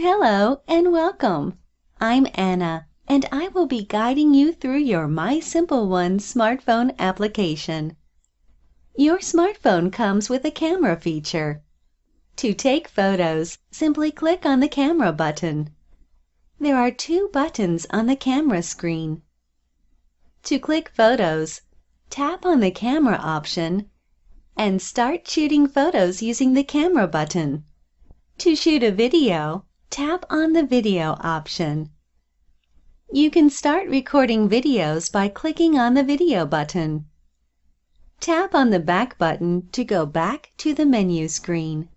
Hello and welcome. I'm Anna and I will be guiding you through your My Simple One smartphone application. Your smartphone comes with a camera feature. To take photos, simply click on the camera button. There are two buttons on the camera screen. To click photos, tap on the camera option and start shooting photos using the camera button. To shoot a video, tap on the video option. You can start recording videos by clicking on the video button. Tap on the back button to go back to the menu screen.